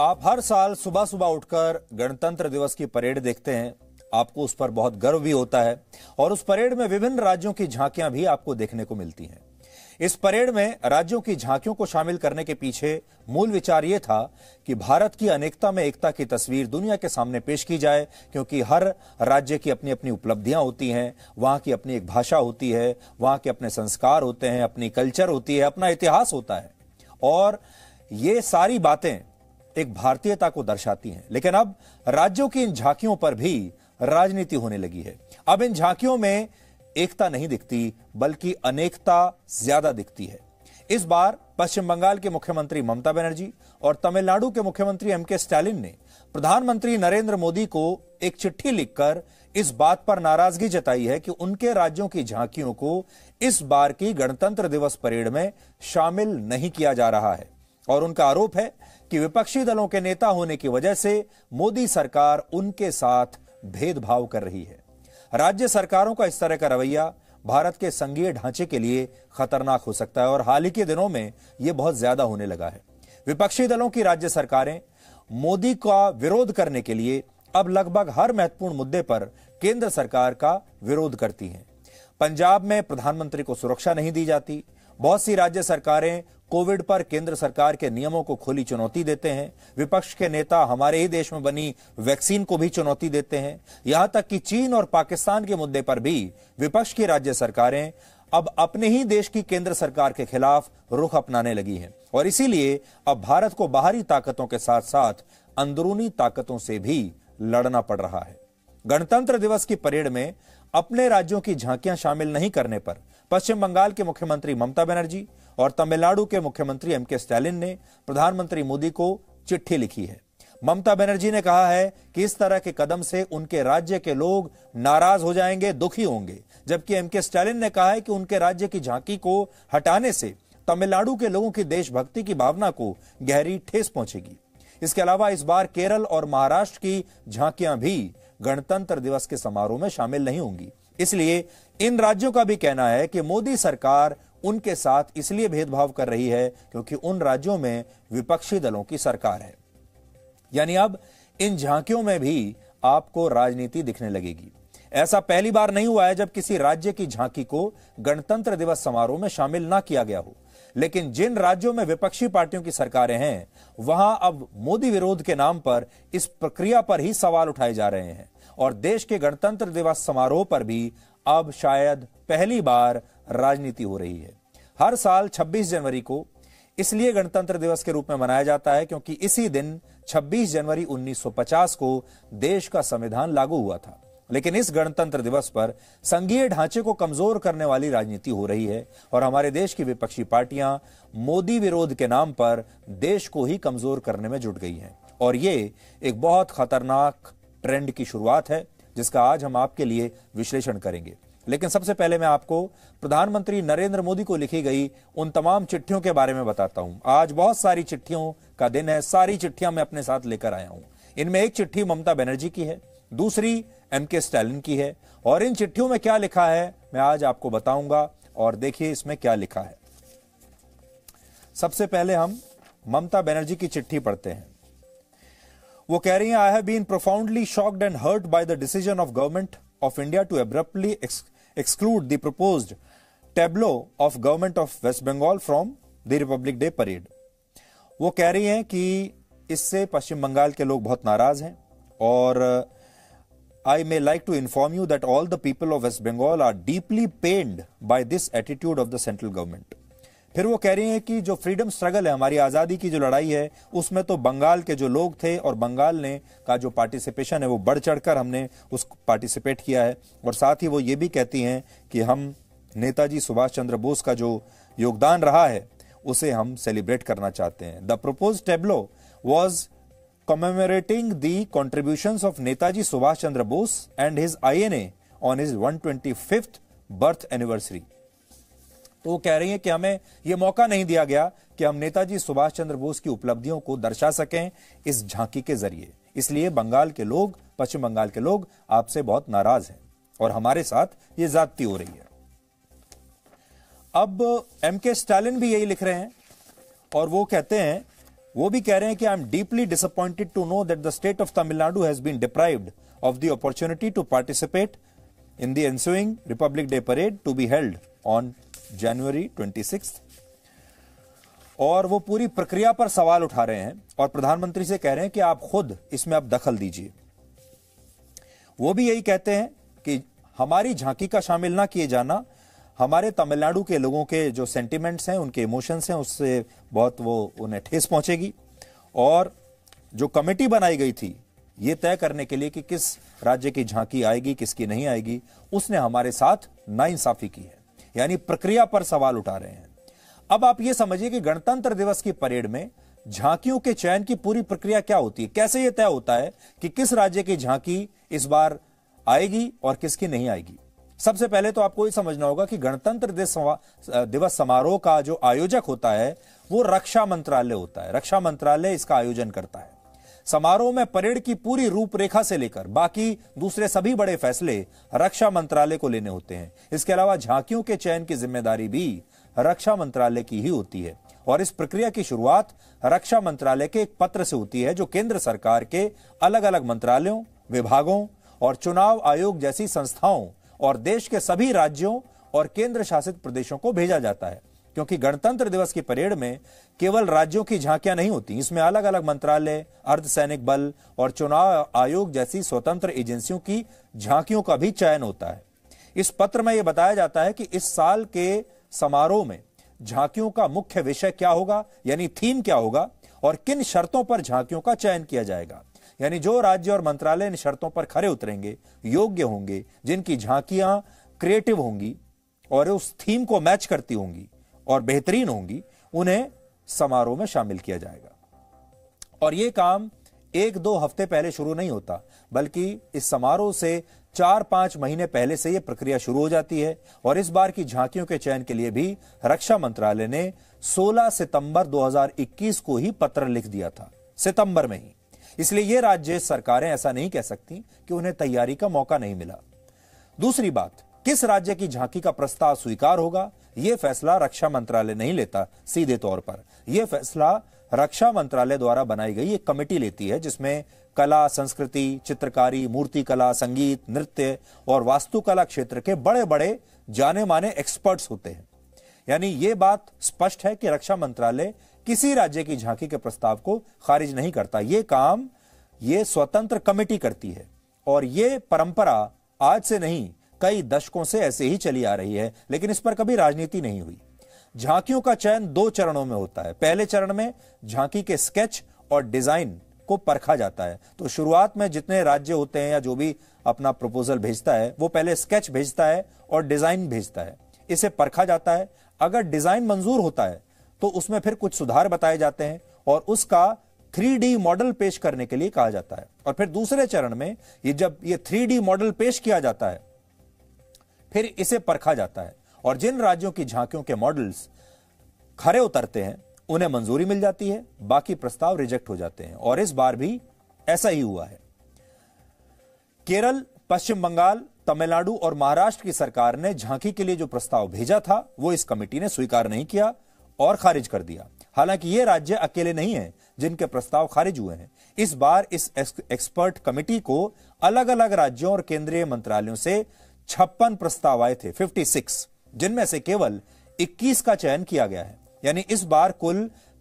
आप हर साल सुबह सुबह उठकर गणतंत्र दिवस की परेड देखते हैं आपको उस पर बहुत गर्व भी होता है और उस परेड में विभिन्न राज्यों की झांकियां भी आपको देखने को मिलती हैं इस परेड में राज्यों की झांकियों को शामिल करने के पीछे मूल विचार यह था कि भारत की अनेकता में एकता की तस्वीर दुनिया के सामने पेश की जाए क्योंकि हर राज्य की अपनी अपनी उपलब्धियां होती हैं वहां की अपनी एक भाषा होती है वहां के अपने संस्कार होते हैं अपनी कल्चर होती है अपना इतिहास होता है और ये सारी बातें एक भारतीयता को दर्शाती हैं लेकिन अब राज्यों की इन झांकियों पर भी राजनीति होने लगी है अब इन झांकियों में एकता नहीं दिखती बल्कि अनेकता ज्यादा दिखती है इस बार पश्चिम बंगाल के मुख्यमंत्री ममता बनर्जी और तमिलनाडु के मुख्यमंत्री एम के स्टालिन ने प्रधानमंत्री नरेंद्र मोदी को एक चिट्ठी लिखकर इस बात पर नाराजगी जताई है कि उनके राज्यों की झांकियों को इस बार की गणतंत्र दिवस परेड में शामिल नहीं किया जा रहा है और उनका आरोप है कि विपक्षी दलों के नेता होने की वजह से मोदी सरकार उनके साथ भेदभाव कर रही है राज्य सरकारों का इस तरह का रवैया भारत के संघीय ढांचे के लिए खतरनाक हो सकता है और हाल ही के दिनों में यह बहुत ज्यादा होने लगा है विपक्षी दलों की राज्य सरकारें मोदी का विरोध करने के लिए अब लगभग हर महत्वपूर्ण मुद्दे पर केंद्र सरकार का विरोध करती हैं पंजाब में प्रधानमंत्री को सुरक्षा नहीं दी जाती बहुत सी राज्य सरकारें कोविड पर केंद्र सरकार के नियमों को खुली चुनौती देते हैं विपक्ष के नेता हमारे ही देश में बनी वैक्सीन को भी चुनौती देते हैं यहां तक कि चीन और पाकिस्तान के मुद्दे पर भी विपक्ष की राज्य सरकारें अब अपने ही देश की केंद्र सरकार के खिलाफ रुख अपनाने लगी हैं और इसीलिए अब भारत को बाहरी ताकतों के साथ साथ अंदरूनी ताकतों से भी लड़ना पड़ रहा है गणतंत्र दिवस की परेड में अपने राज्यों की झांकियां शामिल नहीं करने पर पश्चिम बंगाल के मुख्यमंत्री ममता बनर्जी और तमिलनाडु के मुख्यमंत्री एम के स्टालिन ने प्रधानमंत्री मोदी को चिट्ठी लिखी है ममता बनर्जी ने कहा है कि इस तरह के कदम से उनके राज्य के लोग नाराज हो जाएंगे दुखी होंगे जबकि एम के स्टालिन ने कहा है कि उनके राज्य की झांकी को हटाने से तमिलनाडु के लोगों की देशभक्ति की भावना को गहरी ठेस पहुंचेगी इसके अलावा इस बार केरल और महाराष्ट्र की झांकियां भी गणतंत्र दिवस के समारोह में शामिल नहीं होंगी इसलिए इन राज्यों का भी कहना है कि मोदी सरकार उनके साथ इसलिए भेदभाव कर रही है क्योंकि उन राज्यों में विपक्षी दलों की सरकार है यानी अब इन झांकियों में भी आपको राजनीति दिखने लगेगी ऐसा पहली बार नहीं हुआ है जब किसी राज्य की झांकी को गणतंत्र दिवस समारोह में शामिल ना किया गया हो लेकिन जिन राज्यों में विपक्षी पार्टियों की सरकारें हैं वहां अब मोदी विरोध के नाम पर इस प्रक्रिया पर ही सवाल उठाए जा रहे हैं और देश के गणतंत्र दिवस समारोह पर भी अब शायद पहली बार राजनीति हो रही है हर साल 26 जनवरी को इसलिए गणतंत्र दिवस के रूप में मनाया जाता है क्योंकि इसी दिन 26 जनवरी 1950 को देश का संविधान लागू हुआ था लेकिन इस गणतंत्र दिवस पर संघीय ढांचे को कमजोर करने वाली राजनीति हो रही है और हमारे देश की विपक्षी पार्टियां मोदी विरोध के नाम पर देश को ही कमजोर करने में जुट गई हैं और ये एक बहुत खतरनाक ट्रेंड की शुरुआत है जिसका आज हम आपके लिए विश्लेषण करेंगे लेकिन सबसे पहले मैं आपको प्रधानमंत्री नरेंद्र मोदी को लिखी गई उन तमाम चिट्ठियों के बारे में बताता हूं आज बहुत सारी चिट्ठियों का दिन है सारी चिट्ठियां मैं अपने साथ लेकर आया हूं इनमें एक चिट्ठी ममता बनर्जी की है दूसरी एम के स्टैलिन की है और इन चिट्ठियों में क्या लिखा है मैं आज आपको बताऊंगा और देखिए इसमें क्या लिखा है सबसे पहले हम ममता बनर्जी की चिट्ठी पढ़ते हैं वो कह रही हैं I have been profoundly shocked and hurt by the decision of government of India to abruptly exclude the proposed tableau of government of West Bengal from the Republic Day parade वो कह रही हैं कि इससे पश्चिम बंगाल के लोग बहुत नाराज हैं और I may like to inform you that all the people of West Bengal are deeply pained by this attitude of the central government. फिर वो कह रही हैं कि जो फ्रीडम स्ट्रगल है हमारी आज़ादी की जो लड़ाई है उसमें तो बंगाल के जो लोग थे और बंगाल ने का जो पार्टिसिपेशन है वो बढ़ चढ़कर हमने उस पार्टिसिपेट किया है और साथ ही वो ये भी कहती हैं कि हम नेताजी सुभाष चंद्र बोस का जो योगदान रहा है उसे हम सेलिब्रेट करना चाहते हैं the propose tableau was commemorating the contributions of Netaji Subhash Chandra Bose and his his one twenty fifth birth anniversary तो वो कह रही है कि हमें ये मौका नहीं दिया गया कि हम नेताजी सुभाष चंद्र बोस की उपलब्धियों को दर्शा सकें इस झांकी के जरिए इसलिए बंगाल के लोग पश्चिम बंगाल के लोग आपसे बहुत नाराज हैं और हमारे साथ ये जाती हो रही है अब एम के स्टालिन भी यही लिख रहे हैं और वो कहते हैं वो भी कह रहे हैं कि I am deeply disappointed to know that the state of Tamil Nadu has been deprived of the opportunity to participate in the ensuing Republic Day parade to be held on January six और वो पूरी प्रक्रिया पर सवाल उठा रहे हैं और प्रधानमंत्री से कह रहे हैं कि आप खुद इसमें अब दखल दीजिए वो भी यही कहते हैं कि हमारी झांकी का शामिल ना किए जाना हमारे तमिलनाडु के लोगों के जो सेंटिमेंट्स हैं उनके इमोशंस हैं उससे बहुत वो उन्हें ठेस पहुंचेगी और जो कमेटी बनाई गई थी ये तय करने के लिए कि किस राज्य की झांकी आएगी किसकी नहीं आएगी उसने हमारे साथ नाइंसाफी की है यानी प्रक्रिया पर सवाल उठा रहे हैं अब आप ये समझिए कि गणतंत्र दिवस की परेड में झांकियों के चयन की पूरी प्रक्रिया क्या होती है कैसे यह तय होता है कि किस राज्य की झांकी इस बार आएगी और किसकी नहीं आएगी सबसे पहले तो आपको ये समझना होगा कि गणतंत्र दिवस समारोह का जो आयोजक होता है वो रक्षा मंत्रालय होता है रक्षा मंत्रालय इसका आयोजन करता है समारोह में परेड की पूरी रूपरेखा से लेकर बाकी दूसरे सभी बड़े फैसले रक्षा मंत्रालय को लेने होते हैं इसके अलावा झांकियों के चयन की जिम्मेदारी भी रक्षा मंत्रालय की ही होती है और इस प्रक्रिया की शुरुआत रक्षा मंत्रालय के एक पत्र से होती है जो केंद्र सरकार के अलग अलग मंत्रालयों विभागों और चुनाव आयोग जैसी संस्थाओं और देश के सभी राज्यों और केंद्र शासित प्रदेशों को भेजा जाता है क्योंकि गणतंत्र दिवस की परेड में केवल राज्यों की झांकियां नहीं होती इसमें अलग अलग मंत्रालय अर्धसैनिक बल और चुनाव आयोग जैसी स्वतंत्र एजेंसियों की झांकियों का भी चयन होता है इस पत्र में यह बताया जाता है कि इस साल के समारोह में झांकियों का मुख्य विषय क्या होगा यानी थीम क्या होगा और किन शर्तों पर झांकियों का चयन किया जाएगा यानी जो राज्य और मंत्रालय इन शर्तों पर खड़े उतरेंगे योग्य होंगे जिनकी झांकियां क्रिएटिव होंगी और उस थीम को मैच करती होंगी और बेहतरीन होंगी उन्हें समारोह में शामिल किया जाएगा और ये काम एक दो हफ्ते पहले शुरू नहीं होता बल्कि इस समारोह से चार पांच महीने पहले से यह प्रक्रिया शुरू हो जाती है और इस बार की झांकियों के चयन के लिए भी रक्षा मंत्रालय ने 16 सितंबर 2021 को ही पत्र लिख दिया था सितंबर में ही इसलिए यह राज्य सरकारें ऐसा नहीं कह सकती कि उन्हें तैयारी का मौका नहीं मिला दूसरी बात किस राज्य की झांकी का प्रस्ताव स्वीकार होगा यह फैसला रक्षा मंत्रालय नहीं लेता सीधे तौर पर यह फैसला रक्षा मंत्रालय द्वारा बनाई गई एक कमेटी लेती है जिसमें कला संस्कृति चित्रकारी मूर्ति कला संगीत नृत्य और वास्तुकला क्षेत्र के बड़े बड़े जाने माने एक्सपर्ट्स होते हैं यानी ये बात स्पष्ट है कि रक्षा मंत्रालय किसी राज्य की झांकी के प्रस्ताव को खारिज नहीं करता ये काम ये स्वतंत्र कमेटी करती है और ये परंपरा आज से नहीं कई दशकों से ऐसे ही चली आ रही है लेकिन इस पर कभी राजनीति नहीं हुई झांकियों का चयन दो चरणों में होता है पहले चरण में झांकी के स्केच और डिजाइन को परखा जाता है तो शुरुआत में जितने राज्य होते हैं या जो भी अपना प्रपोजल भेजता है वो पहले स्केच भेजता है और डिजाइन भेजता है इसे परखा जाता है अगर डिजाइन मंजूर होता है तो उसमें फिर कुछ सुधार बताए जाते हैं और उसका थ्री मॉडल पेश करने के लिए कहा जाता है और फिर दूसरे चरण में ये जब ये थ्री मॉडल पेश किया जाता है फिर इसे परखा जाता है और जिन राज्यों की झांकियों के मॉडल्स खरे उतरते हैं उन्हें मंजूरी मिल जाती है बाकी प्रस्ताव रिजेक्ट हो जाते हैं और इस बार भी ऐसा ही हुआ है केरल पश्चिम बंगाल तमिलनाडु और महाराष्ट्र की सरकार ने झांकी के लिए जो प्रस्ताव भेजा था वो इस कमेटी ने स्वीकार नहीं किया और खारिज कर दिया हालांकि ये राज्य अकेले नहीं है जिनके प्रस्ताव खारिज हुए हैं इस बार इस एक्सपर्ट कमेटी को अलग अलग राज्यों और केंद्रीय मंत्रालयों से छप्पन प्रस्ताव आए थे 56 जिनमें से केवल 21 का चयन किया गया है यानी इस बार कुल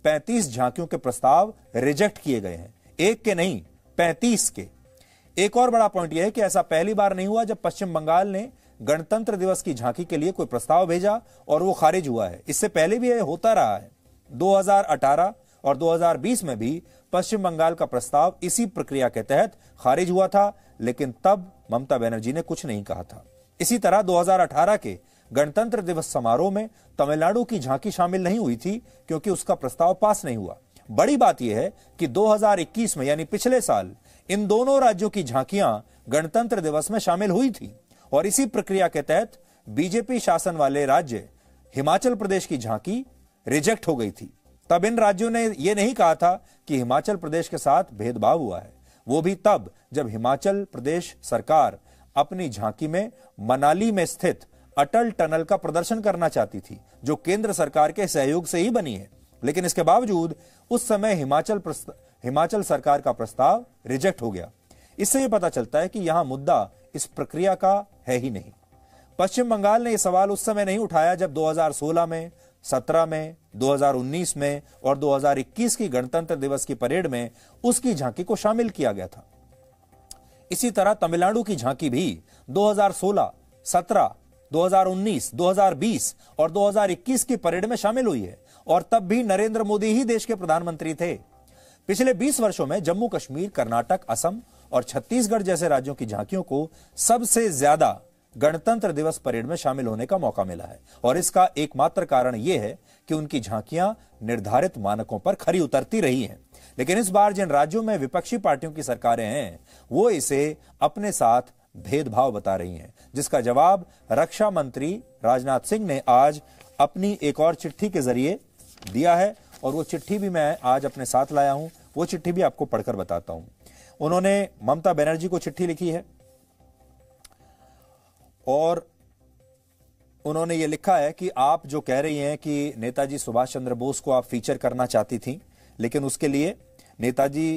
35 झांकियों के प्रस्ताव रिजेक्ट किए गए हैं एक के नहीं 35 के एक और बड़ा पॉइंट यह है कि ऐसा पहली बार नहीं हुआ जब पश्चिम बंगाल ने गणतंत्र दिवस की झांकी के लिए कोई प्रस्ताव भेजा और वो खारिज हुआ है इससे पहले भी यह होता रहा है 2018 और 2020 में भी पश्चिम बंगाल का प्रस्ताव इसी प्रक्रिया के तहत खारिज हुआ था लेकिन तब ममता बनर्जी ने कुछ नहीं कहा था इसी तरह 2018 के गणतंत्र दिवस समारोह में तमिलनाडु की झांकी शामिल नहीं हुई थी क्योंकि उसका प्रस्ताव पास नहीं हुआ बड़ी बात यह है कि 2021 में यानी पिछले साल इन दोनों राज्यों की झांकियां गणतंत्र दिवस में शामिल हुई थी और इसी प्रक्रिया के तहत बीजेपी शासन वाले राज्य हिमाचल प्रदेश की झांकी रिजेक्ट हो गई थी तब इन राज्यों ने यह नहीं कहा था कि हिमाचल प्रदेश के साथ भेदभाव हुआ है वो भी तब जब हिमाचल प्रदेश सरकार अपनी झांकी में मनाली में स्थित अटल टनल का प्रदर्शन करना चाहती थी जो केंद्र सरकार के सहयोग से ही बनी है लेकिन इसके बावजूद उस समय हिमाचल हिमाचल सरकार का प्रस्ताव रिजेक्ट हो गया इससे यह पता चलता है कि यहां मुद्दा इस प्रक्रिया का है ही नहीं पश्चिम बंगाल ने यह सवाल उस समय नहीं उठाया जब 2016 में 17 में 2019 में और 2021 की गणतंत्र दिवस की परेड में उसकी झांकी को शामिल किया गया था इसी तरह तमिलनाडु की झांकी भी 2016, 17, 2019, 2020 और 2021 की परेड में शामिल हुई है और तब भी नरेंद्र मोदी ही देश के प्रधानमंत्री थे पिछले 20 वर्षों में जम्मू कश्मीर कर्नाटक असम और छत्तीसगढ़ जैसे राज्यों की झांकियों को सबसे ज्यादा गणतंत्र दिवस परेड में शामिल होने का मौका मिला है और इसका एकमात्र कारण यह है कि उनकी झांकियां निर्धारित मानकों पर खरी उतरती रही हैं लेकिन इस बार जिन राज्यों में विपक्षी पार्टियों की सरकारें हैं वो इसे अपने साथ भेदभाव बता रही हैं जिसका जवाब रक्षा मंत्री राजनाथ सिंह ने आज अपनी एक और चिट्ठी के जरिए दिया है और वो चिट्ठी भी मैं आज अपने साथ लाया हूं वो चिट्ठी भी आपको पढ़कर बताता हूं उन्होंने ममता बनर्जी को चिट्ठी लिखी है और उन्होंने ये लिखा है कि आप जो कह रही हैं कि नेताजी सुभाष चंद्र बोस को आप फीचर करना चाहती थी लेकिन उसके लिए नेताजी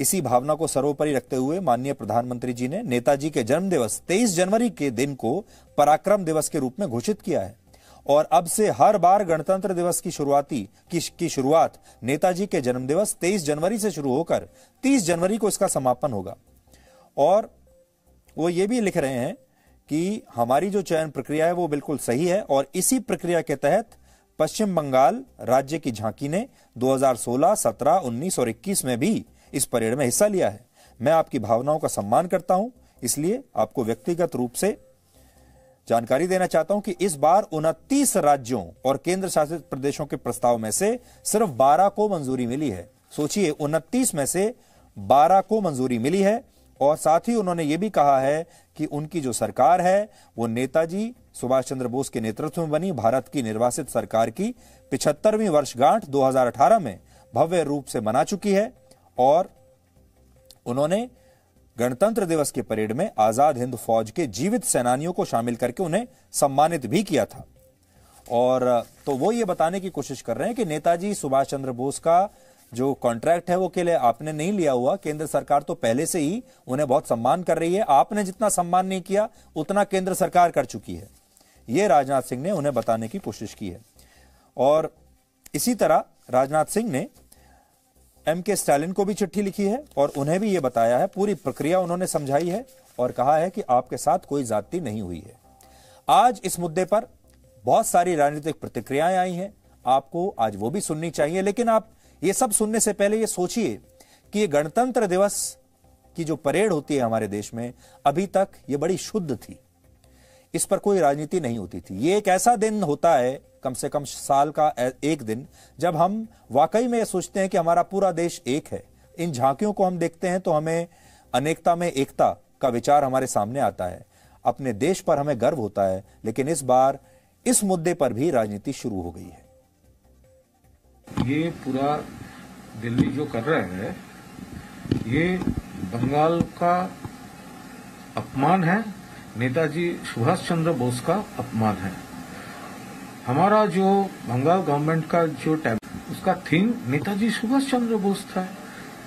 इसी भावना को सर्वोपरि रखते हुए माननीय प्रधानमंत्री जी ने नेताजी के जन्म दिवस तेईस जनवरी के दिन को पराक्रम दिवस के रूप में घोषित किया है और अब से हर बार गणतंत्र दिवस की शुरुआती की, की शुरुआत नेताजी के जन्म दिवस तेईस जनवरी से शुरू होकर तीस जनवरी को इसका समापन होगा और वो ये भी लिख रहे हैं कि हमारी जो चयन प्रक्रिया है वो बिल्कुल सही है और इसी प्रक्रिया के तहत पश्चिम बंगाल राज्य की झांकी ने 2016, 17, 19 और 21 में भी इस परेड में हिस्सा लिया है मैं आपकी भावनाओं का सम्मान करता हूं इसलिए आपको व्यक्तिगत रूप से जानकारी देना चाहता हूं कि इस बार उनतीस राज्यों और केंद्र शासित प्रदेशों के प्रस्ताव में से सिर्फ 12 को मंजूरी मिली है सोचिए उनतीस में से 12 को मंजूरी मिली है और साथ ही उन्होंने ये भी कहा है कि उनकी जो सरकार है वो नेताजी सुभाष चंद्र बोस के नेतृत्व में बनी भारत की निर्वासित सरकार की पिछहत्तरवीं वर्षगांठ 2018 में भव्य रूप से मना चुकी है और उन्होंने गणतंत्र दिवस के परेड में आजाद हिंद फौज के जीवित सेनानियों को शामिल करके उन्हें सम्मानित भी किया था और तो वो ये बताने की कोशिश कर रहे हैं कि नेताजी सुभाष चंद्र बोस का जो कॉन्ट्रैक्ट है वो लिए आपने नहीं लिया हुआ केंद्र सरकार तो पहले से ही उन्हें बहुत सम्मान कर रही है आपने जितना सम्मान नहीं किया उतना केंद्र सरकार कर चुकी है ये राजनाथ सिंह ने उन्हें बताने की कोशिश की है और इसी तरह राजनाथ सिंह ने एम के स्टालिन को भी चिट्ठी लिखी है और उन्हें भी ये बताया है पूरी प्रक्रिया उन्होंने समझाई है और कहा है कि आपके साथ कोई जाति नहीं हुई है आज इस मुद्दे पर बहुत सारी राजनीतिक प्रतिक्रियाएं आई हैं आपको आज वो भी सुननी चाहिए लेकिन आप ये सब सुनने से पहले ये सोचिए कि ये गणतंत्र दिवस की जो परेड होती है हमारे देश में अभी तक ये बड़ी शुद्ध थी इस पर कोई राजनीति नहीं होती थी ये एक ऐसा दिन होता है कम से कम साल का एक दिन जब हम वाकई में यह सोचते हैं कि हमारा पूरा देश एक है इन झांकियों को हम देखते हैं तो हमें अनेकता में एकता का विचार हमारे सामने आता है अपने देश पर हमें गर्व होता है लेकिन इस बार इस मुद्दे पर भी राजनीति शुरू हो गई है ये पूरा दिल्ली जो कर रहे हैं ये बंगाल का अपमान है नेताजी सुभाष चंद्र बोस का अपमान है हमारा जो बंगाल गवर्नमेंट का जो टैब उसका थीम नेताजी सुभाष चंद्र बोस था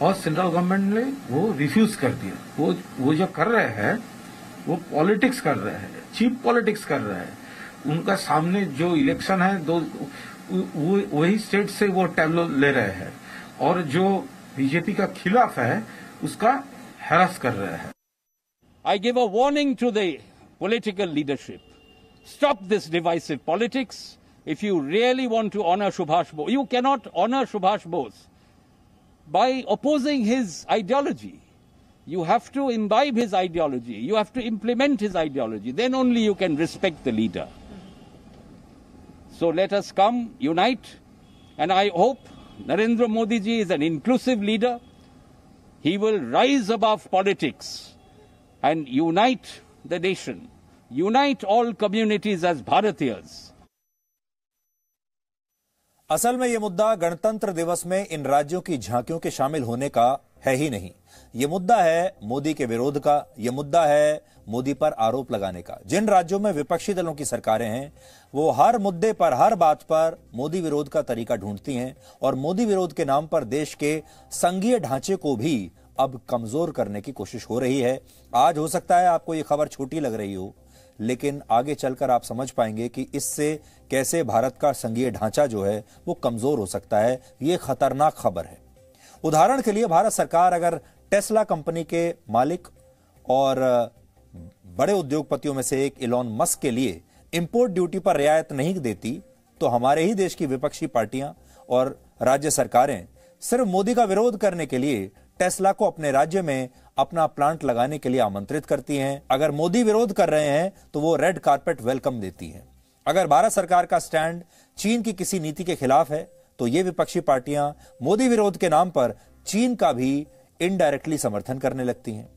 और सेंट्रल गवर्नमेंट ने वो रिफ्यूज कर दिया वो वो जो कर रहे हैं वो पॉलिटिक्स कर रहे हैं चीप पॉलिटिक्स कर रहे हैं उनका सामने जो इलेक्शन है दो वही स्टेट से वो टैबलो ले रहे हैं और जो बीजेपी का खिलाफ है उसका हैरस कर रहे हैं I give a warning to the political leadership stop this divisive politics if you really want to honour Subhash Bose you cannot honour Subhash Bose by opposing his ideology you have to imbibe his ideology you have to implement his ideology then only you can respect the leader So let us come, unite, and I hope Narendra Modi ji is an inclusive leader. He will rise above politics and unite the nation, unite all communities as Bharatiyas. असल में ये मुद्दा गणतंत्र दिवस में इन राज्यों की झांकियों के शामिल होने का है ही नहीं ये मुद्दा है मोदी के विरोध का ये मुद्दा है मोदी पर आरोप लगाने का जिन राज्यों में विपक्षी दलों की सरकारें हैं वो हर मुद्दे पर हर बात पर मोदी विरोध का तरीका ढूंढती हैं और मोदी विरोध के नाम पर देश के संघीय ढांचे को भी अब कमजोर करने की कोशिश हो रही है आज हो सकता है आपको ये खबर छोटी लग रही हो लेकिन आगे चलकर आप समझ पाएंगे कि इससे कैसे भारत का संघीय ढांचा जो है वो कमजोर हो सकता है ये खतरनाक खबर है उदाहरण के लिए भारत सरकार अगर टेस्ला कंपनी के मालिक और बड़े उद्योगपतियों में से एक इलॉन मस्क के लिए इंपोर्ट ड्यूटी पर रियायत नहीं देती तो हमारे ही देश की विपक्षी पार्टियां और राज्य सरकारें सिर्फ मोदी का विरोध करने के लिए टेस्ला को अपने राज्य में अपना प्लांट लगाने के लिए आमंत्रित करती हैं अगर मोदी विरोध कर रहे हैं तो वो रेड कार्पेट वेलकम देती है अगर भारत सरकार का स्टैंड चीन की किसी नीति के खिलाफ है तो ये विपक्षी पार्टियां मोदी विरोध के नाम पर चीन का भी इनडायरेक्टली समर्थन करने लगती हैं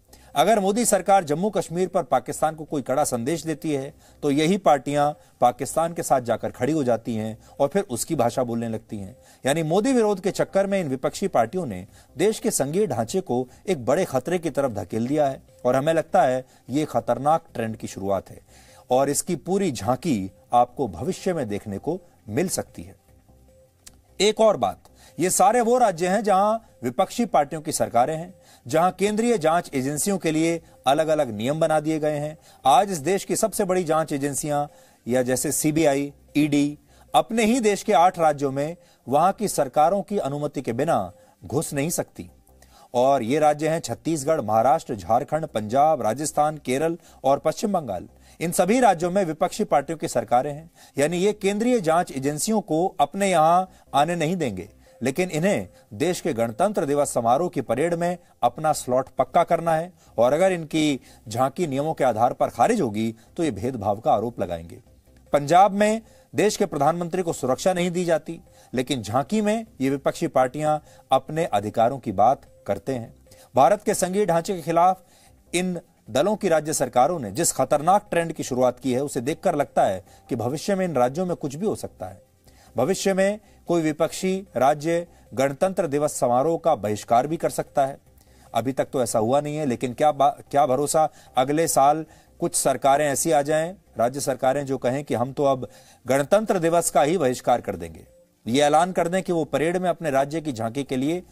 अगर मोदी सरकार जम्मू कश्मीर पर पाकिस्तान को कोई कड़ा संदेश देती है तो यही पार्टियां पाकिस्तान के साथ जाकर खड़ी हो जाती हैं और फिर उसकी भाषा बोलने लगती हैं यानी मोदी विरोध के चक्कर में इन विपक्षी पार्टियों ने देश के संघीय ढांचे को एक बड़े खतरे की तरफ धकेल दिया है और हमें लगता है ये खतरनाक ट्रेंड की शुरुआत है और इसकी पूरी झांकी आपको भविष्य में देखने को मिल सकती है एक और बात ये सारे वो राज्य हैं जहां विपक्षी पार्टियों की सरकारें हैं जहां केंद्रीय जांच एजेंसियों के लिए अलग अलग नियम बना दिए गए हैं आज इस देश की सबसे बड़ी जांच एजेंसियां या जैसे सीबीआई ईडी अपने ही देश के आठ राज्यों में वहां की सरकारों की अनुमति के बिना घुस नहीं सकती और ये राज्य हैं छत्तीसगढ़ महाराष्ट्र झारखंड पंजाब राजस्थान केरल और पश्चिम बंगाल इन सभी राज्यों में विपक्षी पार्टियों की सरकारें हैं यानी ये केंद्रीय जांच एजेंसियों को अपने यहां आने नहीं देंगे लेकिन इन्हें देश के गणतंत्र दिवस समारोह की परेड में अपना स्लॉट पक्का करना है और अगर इनकी झांकी नियमों के आधार पर खारिज होगी तो ये भेदभाव का आरोप लगाएंगे पंजाब में देश के प्रधानमंत्री को सुरक्षा नहीं दी जाती लेकिन झांकी में ये विपक्षी पार्टियां अपने अधिकारों की बात करते हैं भारत के संघीय ढांचे के खिलाफ इन दलों की राज्य सरकारों ने जिस खतरनाक ट्रेंड की शुरुआत की है उसे देखकर लगता है कि भविष्य में इन राज्यों में कुछ भी हो सकता है भविष्य में कोई विपक्षी राज्य गणतंत्र दिवस समारोह का बहिष्कार भी कर सकता है अभी तक तो ऐसा हुआ नहीं है लेकिन क्या क्या भरोसा अगले साल कुछ सरकारें ऐसी आ जाएं राज्य सरकारें जो कहें कि हम तो अब गणतंत्र दिवस का ही बहिष्कार कर देंगे ये ऐलान कर दें कि वो परेड में अपने राज्य की झांकी के लिए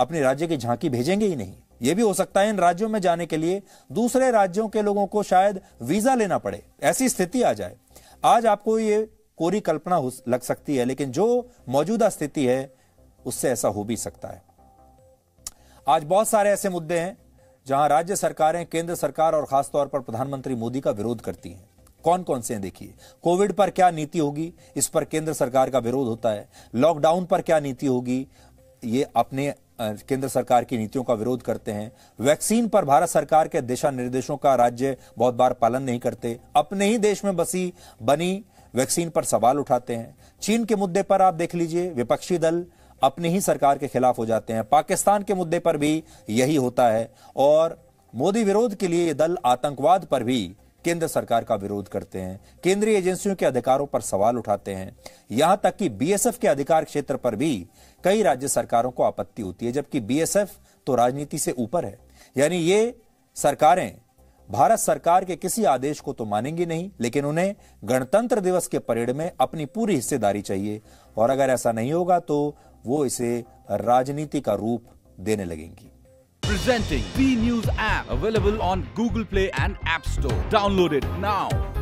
अपने राज्य की झांकी भेजेंगे ही नहीं यह भी हो सकता है इन राज्यों में जाने के लिए दूसरे राज्यों के लोगों को शायद वीजा लेना पड़े ऐसी स्थिति आ जाए आज आपको ये कोरी कल्पना लग सकती है लेकिन जो मौजूदा स्थिति है उससे ऐसा हो भी सकता है आज बहुत सारे ऐसे मुद्दे हैं जहां राज्य सरकारें केंद्र सरकार और खासतौर पर प्रधानमंत्री मोदी का विरोध करती हैं कौन कौन से हैं देखिए कोविड पर क्या नीति होगी इस पर केंद्र सरकार का विरोध होता है लॉकडाउन पर क्या नीति होगी ये अपने केंद्र सरकार की नीतियों का विरोध करते हैं वैक्सीन पर भारत सरकार के दिशा निर्देशों का राज्य बहुत बार पालन नहीं करते अपने ही देश में बसी बनी वैक्सीन पर सवाल उठाते हैं चीन के मुद्दे पर आप देख लीजिए विपक्षी दल अपनी ही सरकार के खिलाफ हो जाते हैं पाकिस्तान के मुद्दे पर भी यही होता है और मोदी विरोध के लिए दल आतंकवाद पर भी केंद्र सरकार का विरोध करते हैं केंद्रीय एजेंसियों के अधिकारों पर सवाल उठाते हैं यहां तक कि बीएसएफ के अधिकार क्षेत्र पर भी कई राज्य सरकारों को आपत्ति होती है जबकि बीएसएफ तो राजनीति से ऊपर है यानी ये सरकारें भारत सरकार के किसी आदेश को तो मानेंगी नहीं लेकिन उन्हें गणतंत्र दिवस के परेड में अपनी पूरी हिस्सेदारी चाहिए और अगर ऐसा नहीं होगा तो वो इसे राजनीति का रूप देने लगेंगी presenting B News app available on Google Play and App Store. Download